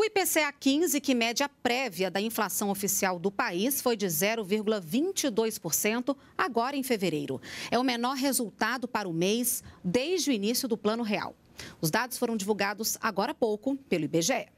O IPCA 15, que mede a prévia da inflação oficial do país, foi de 0,22% agora em fevereiro. É o menor resultado para o mês desde o início do Plano Real. Os dados foram divulgados agora há pouco pelo IBGE.